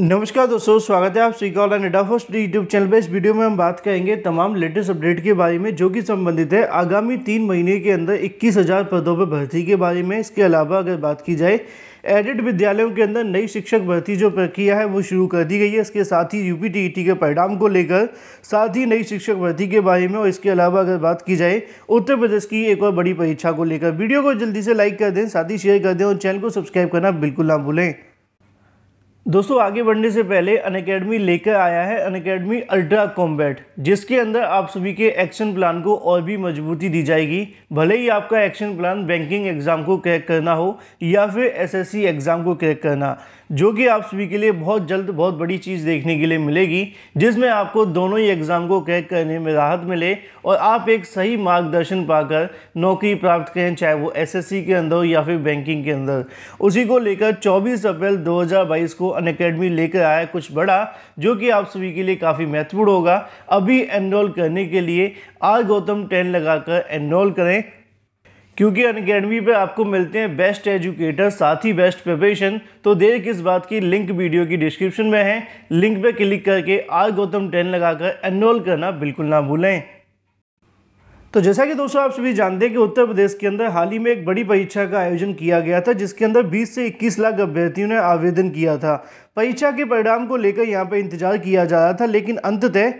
नमस्कार दोस्तों स्वागत है आप Shri online and first YouTube channel पे इस वीडियो में हम बात करेंगे तमाम लेटेस्ट अपडेट के बारे में जो कि संबंधित है आगामी तीन महीने के अंदर इक्कीस हज़ार पदों पर भर्ती के बारे में इसके अलावा अगर बात की जाए एडिड विद्यालयों के अंदर नई शिक्षक भर्ती जो प्रक्रिया है वो शुरू कर दी गई है इसके साथ ही यू e के परिणाम को लेकर साथ ही नई शिक्षक भर्ती के बारे में और इसके अलावा अगर बात की जाए उत्तर प्रदेश की एक और बड़ी परीक्षा को लेकर वीडियो को जल्दी से लाइक कर दें साथ ही शेयर कर दें और चैनल को सब्सक्राइब करना बिल्कुल ना भूलें दोस्तों आगे बढ़ने से पहले अन अकेडमी लेकर आया है अन अकेडमी अल्ट्रा कॉम्बैट जिसके अंदर आप सभी के एक्शन प्लान को और भी मजबूती दी जाएगी भले ही आपका एक्शन प्लान बैंकिंग एग्ज़ाम को क्रैक करना हो या फिर एसएससी एग्ज़ाम को क्रैक करना जो कि आप सभी के लिए बहुत जल्द बहुत बड़ी चीज़ देखने के लिए मिलेगी जिसमें आपको दोनों ही एग्ज़ाम को क्रैक करने में राहत मिले और आप एक सही मार्गदर्शन पाकर नौकरी प्राप्त करें चाहे वो एस के अंदर हो या फिर बैंकिंग के अंदर उसी को लेकर चौबीस अप्रैल दो को अन अकेडमी लेकर आया कुछ बड़ा जो कि आप सभी के लिए काफ़ी महत्वपूर्ण होगा अभी एनरोल करने के लिए आर गौतम टेन लगाकर एनरोल करें क्योंकि अन अकेडमी पर आपको मिलते हैं बेस्ट एजुकेटर साथ ही बेस्ट प्रिपरेशन तो देर किस बात की लिंक वीडियो की डिस्क्रिप्शन में है लिंक पर क्लिक करके आर गौतम टेन लगाकर एनरोल करना बिल्कुल ना भूलें तो जैसा कि दोस्तों आप सभी जानते हैं कि उत्तर प्रदेश के अंदर हाल ही में एक बड़ी परीक्षा का आयोजन किया गया था जिसके अंदर 20 से 21 लाख अभ्यर्थियों ने आवेदन किया था परीक्षा के परिणाम को लेकर यहाँ पर इंतजार किया जा रहा था लेकिन अंततः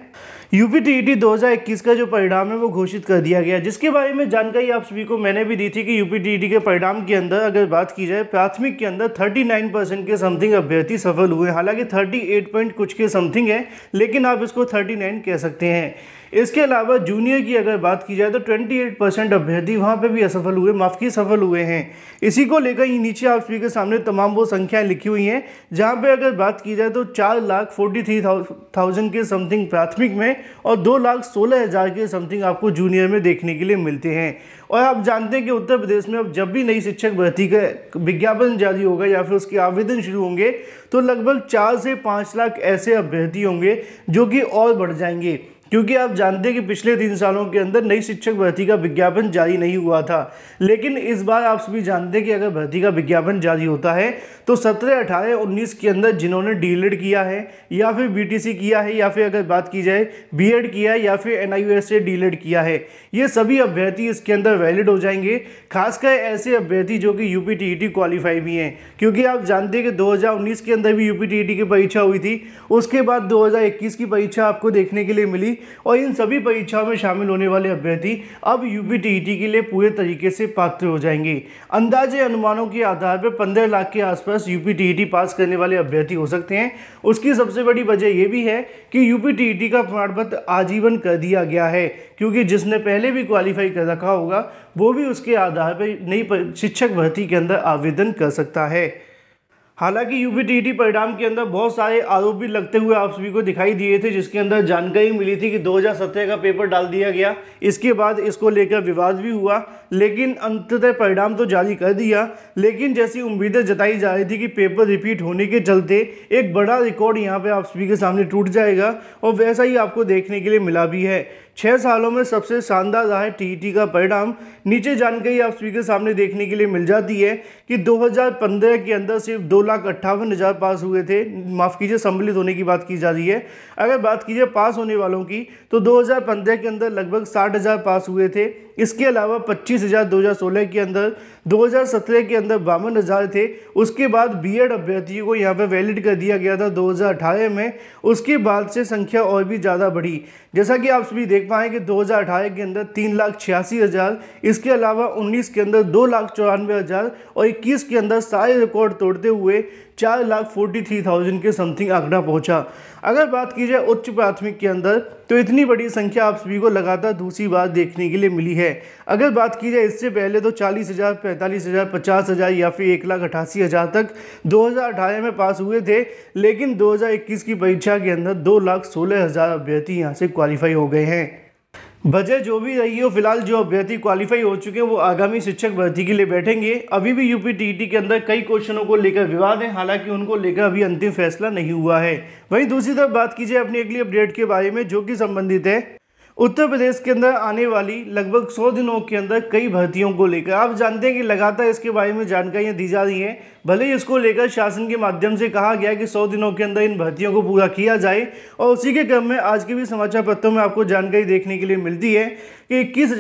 यूपी टी 2021 का जो परिणाम है वो घोषित कर दिया गया जिसके बारे में जानकारी आप सभी को मैंने भी दी थी कि यूपी टी के परिणाम के अंदर अगर बात की जाए प्राथमिक के अंदर 39 परसेंट के समथिंग अभ्यर्थी सफल हुए हालांकि 38 पॉइंट कुछ के समथिंग है लेकिन आप इसको 39 कह सकते हैं इसके अलावा जूनियर की अगर बात की जाए तो ट्वेंटी परसेंट अभ्यर्थी वहाँ पर भी असफल हुए माफ़ की सफल हुए हैं इसी को लेकर नीचे आप सभी के सामने तमाम वो संख्याएँ लिखी हुई हैं जहाँ पर अगर अगर बात की जाए तो चार लाख फोर्टी थ्री थाउजेंड के समथिंग प्राथमिक में और दो लाख सोलह हज़ार के समथिंग आपको जूनियर में देखने के लिए मिलते हैं और आप जानते हैं कि उत्तर प्रदेश में अब जब भी नई शिक्षक भर्ती का विज्ञापन जारी होगा या फिर उसके आवेदन शुरू होंगे तो लगभग चार से पाँच लाख ऐसे अभ्यर्थी होंगे जो कि और बढ़ जाएंगे क्योंकि आप जानते हैं कि पिछले तीन सालों के अंदर नई शिक्षक भर्ती का विज्ञापन जारी नहीं हुआ था लेकिन इस बार आप सभी जानते हैं कि अगर भर्ती का विज्ञापन जारी होता है तो सत्रह अठारह उन्नीस के अंदर जिन्होंने डी किया है या फिर बीटीसी किया है या फिर अगर बात की जाए बीएड किया है या फिर एन से डी किया है ये सभी अभ्यर्थी इसके अंदर वैलिड हो जाएंगे खासकर ऐसे अभ्यर्थी जो कि यू पी क्वालिफाई भी हैं क्योंकि आप जानते हैं कि दो के अंदर भी यू की परीक्षा हुई थी उसके बाद दो की परीक्षा आपको देखने के लिए मिली और इन सभी परीक्षाओं में शामिल होने वाले अभ्यर्थी अब यू e के लिए पूरे तरीके से पात्र हो जाएंगे अंदाजे अनुमानों के आधार पर पंद्रह लाख के आसपास यू e पास करने वाले अभ्यर्थी हो सकते हैं उसकी सबसे बड़ी वजह यह भी है कि यू e का प्रमाण पत्र आजीवन कर दिया गया है क्योंकि जिसने पहले भी क्वालिफाई कर रखा होगा वो भी उसके आधार पर नई शिक्षक भर्ती के अंदर आवेदन कर सकता है हालांकि यूपीटीटी e परिणाम के अंदर बहुत सारे आरोप भी लगते हुए आप सभी को दिखाई दिए थे जिसके अंदर जानकारी मिली थी कि 2017 का पेपर डाल दिया गया इसके बाद इसको लेकर विवाद भी हुआ लेकिन अंततः परिणाम तो जारी कर दिया लेकिन जैसी उम्मीदें जताई जा रही थी कि पेपर रिपीट होने के चलते एक बड़ा रिकॉर्ड यहाँ पर आप सभी के सामने टूट जाएगा और वैसा ही आपको देखने के लिए मिला भी है छः सालों में सबसे शानदार रहा है टीईटी का परिणाम नीचे जानकारी आप स्पीकर सामने देखने के लिए मिल जाती है कि 2015 के अंदर सिर्फ दो लाख अट्ठावन हज़ार पास हुए थे माफ़ कीजिए सम्मिलित होने की बात की जा रही है अगर बात कीजिए पास होने वालों की तो 2015 के अंदर लगभग साठ हज़ार पास हुए थे इसके अलावा पच्चीस हज़ार दो हज़ार सोलह के अंदर दो के अंदर बावन हज़ार थे उसके बाद बी अभ्यर्थियों को यहाँ पर वैलिड कर दिया गया था दो में उसके बाद से संख्या और भी ज़्यादा बढ़ी जैसा कि आप सभी देख देख पाएँ कि 2018 के अंदर तीन लाख छियासी हज़ार इसके अलावा 19 के अंदर दो लाख चौरानवे हज़ार और 21 के अंदर सारे रिकॉर्ड तोड़ते हुए चार लाख फोर्टी थ्री थाउजेंड के समथिंग आंकड़ा पहुंचा अगर बात की जाए उच्च प्राथमिक के अंदर तो इतनी बड़ी संख्या आप सभी को लगातार दूसरी बार देखने के लिए मिली है अगर बात की जाए इससे पहले तो चालीस हज़ार पैंतालीस हज़ार पचास हज़ार या फिर एक लाख अठासी हज़ार तक दो हज़ार अठारह में पास हुए थे लेकिन दो हज़ार इक्कीस की परीक्षा के अंदर दो लाख सोलह हज़ार अभ्यर्थी यहाँ से क्वालिफाई हो गए हैं वजह जो भी रही हो फिलहाल जो अभ्यर्थी क्वालिफाई हो चुके हैं वो आगामी शिक्षक भर्ती के लिए बैठेंगे अभी भी यूपी टीईटी e के अंदर कई क्वेश्चनों को लेकर विवाद है हालांकि उनको लेकर अभी अंतिम फैसला नहीं हुआ है वहीं दूसरी तरफ बात कीजिए अपनी अगली अपडेट के बारे में जो कि संबंधित है उत्तर प्रदेश के अंदर आने वाली लगभग सौ दिनों के अंदर कई भर्तियों को लेकर आप जानते हैं कि लगातार इसके बारे में जानकारियां दी जा रही हैं भले ही इसको लेकर शासन के माध्यम से कहा गया कि सौ दिनों के अंदर इन भर्तियों को पूरा किया जाए और उसी के क्रम में आज के भी समाचार पत्रों में आपको जानकारी देखने के लिए मिलती है कि इक्कीस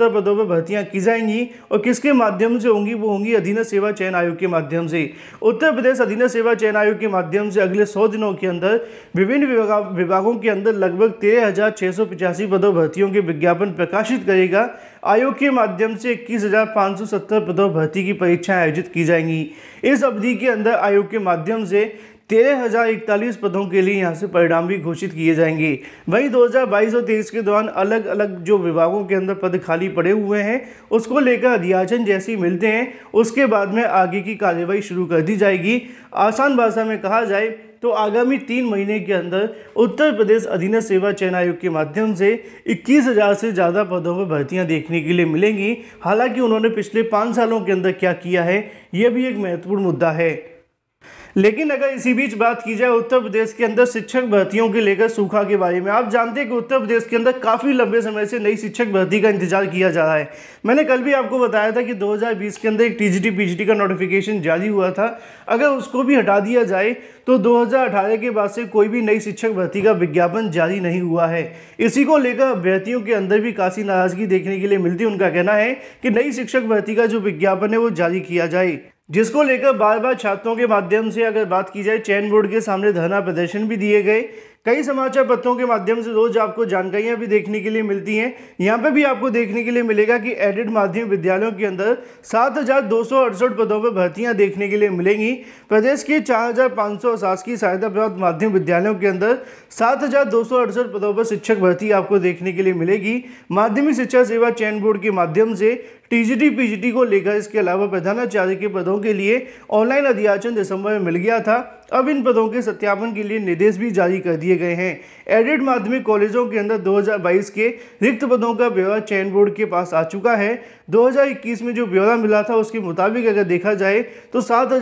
पदों पर भर्तियाँ की जाएंगी और किसके माध्यम से होंगी वो होंगी अधीन सेवा चयन आयोग के माध्यम से उत्तर प्रदेश अधीन सेवा चयन आयोग के माध्यम से अगले सौ दिनों के अंदर विभिन्न विभागों के अंदर लगभग तेरह हज़ार छः सौ पदों भर्तियों के विज्ञापन प्रकाशित करेगा आयोग के माध्यम से इक्कीस हज़ार पाँच सौ सत्तर पदों भर्ती की परीक्षाएं आयोजित की जाएंगी इस अवधि के अंदर आयोग के माध्यम से तेरह हजार इकतालीस पदों के लिए यहाँ से परिणाम भी घोषित किए जाएंगे वहीं 2022 और तेईस के दौरान अलग अलग जो विभागों के अंदर पद खाली पड़े हुए हैं उसको लेकर अध्याचन जैसे मिलते हैं उसके बाद में आगे की कार्यवाही शुरू कर दी जाएगी आसान भाषा में कहा जाए तो आगामी तीन महीने के अंदर उत्तर प्रदेश अधीन सेवा चयन आयोग के माध्यम से 21,000 से ज़्यादा पदों पर भर्तियां देखने के लिए मिलेंगी हालांकि उन्होंने पिछले पाँच सालों के अंदर क्या किया है यह भी एक महत्वपूर्ण मुद्दा है लेकिन अगर इसी बीच बात की जाए उत्तर प्रदेश के अंदर शिक्षक भर्तियों के लेकर सूखा के बारे में आप जानते हैं कि उत्तर प्रदेश के अंदर काफ़ी लंबे समय से नई शिक्षक भर्ती का इंतजार किया जा रहा है मैंने कल भी आपको बताया था कि 2020 के अंदर एक टीजीटी पीजीटी का नोटिफिकेशन जारी हुआ था अगर उसको भी हटा दिया जाए तो दो के बाद से कोई भी नई शिक्षक भर्ती का विज्ञापन जारी नहीं हुआ है इसी को लेकर अभ्यर्थियों के अंदर भी काफ़ी नाराज़गी देखने के लिए मिलती उनका कहना है कि नई शिक्षक भर्ती का जो विज्ञापन है वो जारी किया जाए जिसको लेकर बार बार छात्रों के माध्यम से अगर बात की जाए चैन बोर्ड के सामने धरना प्रदर्शन भी दिए गए कई समाचार पत्रों के माध्यम से रोज आपको जानकारियाँ भी देखने के लिए मिलती हैं यहाँ पर भी आपको देखने के लिए मिलेगा कि एडेड माध्यमिक विद्यालयों के अंदर सात पदों पर भर्तियाँ देखने के लिए मिलेंगी प्रदेश के चार शासकीय सहायता प्राप्त माध्यमिक विद्यालयों के अंदर सात पदों पर शिक्षक भर्ती आपको देखने के लिए मिलेगी माध्यमिक शिक्षा सेवा चयन बोर्ड के माध्यम से टीजीटी पीजीटी को लेकर इसके अलावा प्रधानाचार्य के पदों के लिए ऑनलाइन अध्याचन दिसंबर में मिल गया था अब इन पदों के सत्यापन के लिए निर्देश भी जारी कर दिए गए हैं एडेड माध्यमिक कॉलेजों के अंदर 2022 के रिक्त पदों का ब्यौरा चयन बोर्ड के पास आ चुका है 2021 में जो ब्यौरा मिला था उसके मुताबिक अगर देखा जाए तो सात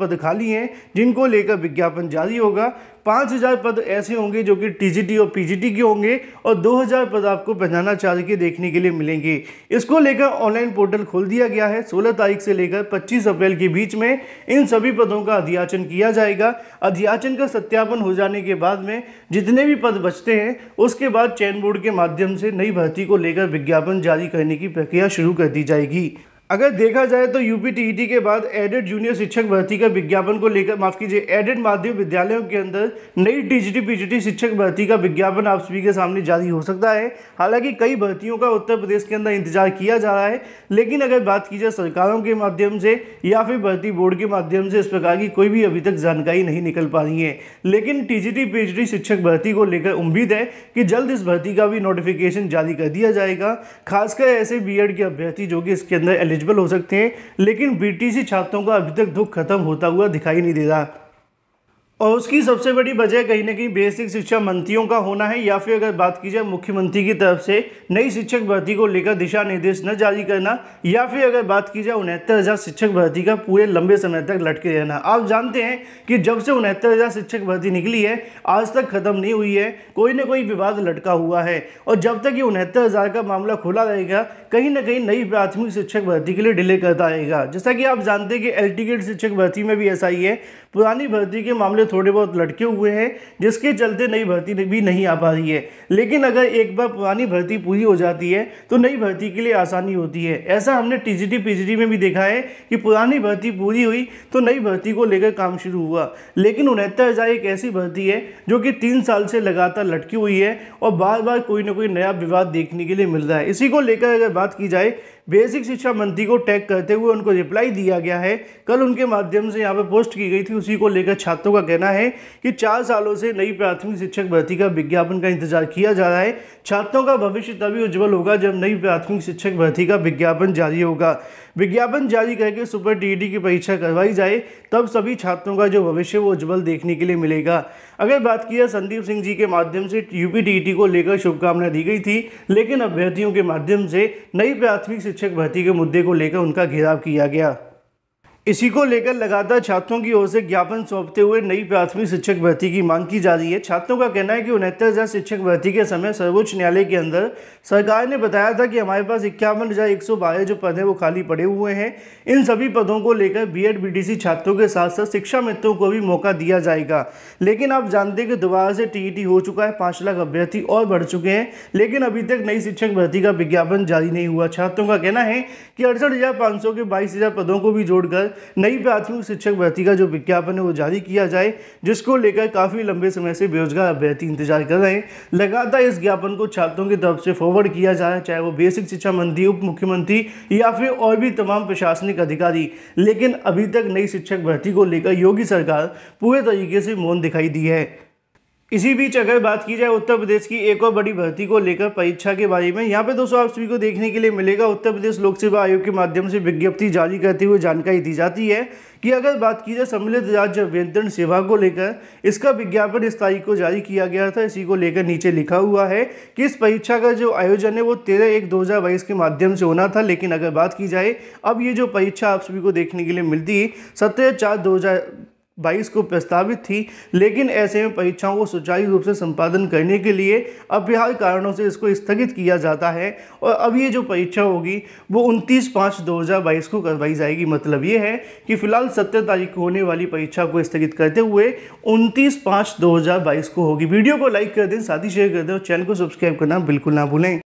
पद खाली हैं जिनको लेकर विज्ञापन जारी होगा पाँच हज़ार पद ऐसे होंगे जो कि टीजीटी और पीजीटी के होंगे और दो हज़ार पद आपको पहचाना चार के देखने के लिए मिलेंगे इसको लेकर ऑनलाइन पोर्टल खोल दिया गया है 16 तारीख से लेकर 25 अप्रैल के बीच में इन सभी पदों का अध्याचन किया जाएगा अध्याचन का सत्यापन हो जाने के बाद में जितने भी पद बचते हैं उसके बाद चयन बोर्ड के माध्यम से नई भर्ती को लेकर विज्ञापन जारी करने की प्रक्रिया शुरू कर दी जाएगी अगर देखा जाए तो यूपी टीईटी के बाद एडेड जूनियर शिक्षक भर्ती का विज्ञापन को लेकर माफ कीजिए एडेड माध्यमिक विद्यालयों के अंदर नई टीजीटी पीजीटी शिक्षक भर्ती का विज्ञापन आप सभी के सामने जारी हो सकता है हालांकि कई भर्तियों का उत्तर प्रदेश के अंदर इंतजार किया जा रहा है लेकिन अगर बात की जाए सरकारों के माध्यम से या फिर भर्ती बोर्ड के माध्यम से इस प्रकार की कोई भी अभी तक जानकारी नहीं निकल पा रही है लेकिन टी जी शिक्षक भर्ती को लेकर उम्मीद है कि जल्द इस भर्ती का भी नोटिफिकेशन जारी कर दिया जाएगा खासकर ऐसे बी के अभ्यर्थी जो कि इसके अंदर एलिजिबल एलिजिबल हो सकते हैं लेकिन बीटीसी छात्रों का अभी तक दुख खत्म होता हुआ दिखाई नहीं दे रहा और उसकी सबसे बड़ी वजह कहीं ना कहीं बेसिक शिक्षा मंत्रियों का होना है या फिर अगर बात की जाए मुख्यमंत्री की तरफ से नई शिक्षक भर्ती को लेकर दिशा निर्देश न जारी करना या फिर अगर बात की जाए उनहत्तर हज़ार शिक्षक भर्ती का पूरे लंबे समय तक लटके रहना आप जानते हैं कि जब से उनहत्तर हज़ार शिक्षक भर्ती निकली है आज तक ख़त्म नहीं हुई है कोई ना कोई विवाद लटका हुआ है और जब तक ये उनहत्तर हज़ार का मामला खुला रहेगा कहीं ना कहीं नई प्राथमिक शिक्षक भर्ती के लिए डिले करता रहेगा जैसा कि आप जानते हैं कि एल शिक्षक भर्ती में भी ऐसा ही है पुरानी भर्ती के मामले थोड़े बहुत लटके हुए हैं जिसके चलते नई भर्ती भी नहीं आ पा रही है लेकिन अगर एक बार पुरानी भर्ती पूरी हो जाती है तो नई भर्ती के लिए आसानी होती है ऐसा हमने टीजीटी पीजीटी में भी देखा है कि पुरानी भर्ती पूरी हुई तो नई भर्ती को लेकर काम शुरू हुआ लेकिन उनहत्तर हज़ार एक ऐसी भर्ती है जो कि तीन साल से लगातार लटकी हुई है और बार बार कोई ना कोई नया विवाद देखने के लिए मिल रहा है इसी को लेकर अगर बात की जाए बेसिक शिक्षा मंत्री को टैग करते हुए उनको रिप्लाई दिया गया है कल उनके माध्यम से यहाँ पर पोस्ट की गई थी उसी को लेकर छात्रों का कहना है कि चार सालों से नई प्राथमिक शिक्षक भर्ती का विज्ञापन का इंतजार किया जा रहा है छात्रों का भविष्य तभी उज्जवल होगा जब नई प्राथमिक शिक्षक भर्ती का विज्ञापन जारी होगा विज्ञापन जारी करके सुपर टीईटी की परीक्षा करवाई जाए तब सभी छात्रों का जो भविष्य वो उज्ज्वल देखने के लिए मिलेगा अगर बात किया संदीप सिंह जी के माध्यम से यूपी टीईटी को लेकर शुभकामना दी गई थी लेकिन अभ्यर्थियों के माध्यम से नई प्राथमिक शिक्षक भर्ती के मुद्दे को लेकर उनका घेराव किया गया इसी को लेकर लगातार छात्रों की ओर से ज्ञापन सौंपते हुए नई प्राथमिक शिक्षक भर्ती की मांग की जा रही है छात्रों का कहना है कि उनहत्तर हज़ार शिक्षक भर्ती के समय सर्वोच्च न्यायालय के अंदर सरकार ने बताया था कि हमारे पास इक्यावन हज़ार एक सौ बारह जो पद हैं वो खाली पड़े हुए हैं इन सभी पदों को लेकर बी एड बी सी छात्रों के साथ साथ शिक्षा मित्रों को भी मौका दिया जाएगा लेकिन आप जानते हैं कि दोबारा से टी ई टी हो चुका है पाँच लाख अभ्यर्थी और बढ़ चुके हैं लेकिन अभी तक नई शिक्षक भर्ती का विज्ञापन जारी नहीं हुआ छात्रों का कहना है कि अड़सठ हज़ार पाँच सौ के बाईस हज़ार पदों को भी जोड़कर नई प्राथमिक शिक्षक भर्ती का जो विज्ञापन है वो जारी किया जाए जिसको लेकर काफ़ी लंबे समय से बेरोजगार अभ्यर्थी इंतजार कर रहे हैं लगातार इस ज्ञापन को छात्रों की तरफ से फॉरवर्ड किया जाए चाहे वो बेसिक शिक्षा मंत्री उप मुख्यमंत्री या फिर और भी तमाम प्रशासनिक अधिकारी लेकिन अभी तक नई शिक्षक भर्ती को लेकर योगी सरकार पूरे तरीके से मौन दिखाई दी है इसी बीच अगर बात की जाए उत्तर प्रदेश की एक और बड़ी भर्ती को लेकर परीक्षा के बारे में यहाँ पे दोस्तों आप सभी को देखने के लिए मिलेगा उत्तर प्रदेश लोक सेवा आयोग के माध्यम से विज्ञप्ति जारी करते हुए जानकारी दी जाती है कि अगर बात की जाए सम्मिलित राज्य अभियंत्रण सेवा को लेकर इसका विज्ञापन इस तारीख को जारी किया गया था इसी को लेकर नीचे लिखा हुआ है कि इस परीक्षा का जो आयोजन है वो तेरह एक दो के माध्यम से होना था लेकिन अगर बात की जाए अब ये जो परीक्षा आप सभी को देखने के लिए मिलती है सत्रह चार दो बाईस को प्रस्तावित थी लेकिन ऐसे में परीक्षाओं को सुचारू रूप से संपादन करने के लिए अपरिहार्य कारणों से इसको स्थगित किया जाता है और अब ये जो परीक्षा होगी वो 29 पाँच 2022 को करवाई जाएगी मतलब ये है कि फिलहाल सत्तर तारीख को होने वाली परीक्षा को स्थगित करते हुए 29 पाँच 2022 को होगी वीडियो को लाइक कर दें साथ ही शेयर कर दें और चैनल को सब्सक्राइब करना बिल्कुल ना भूलें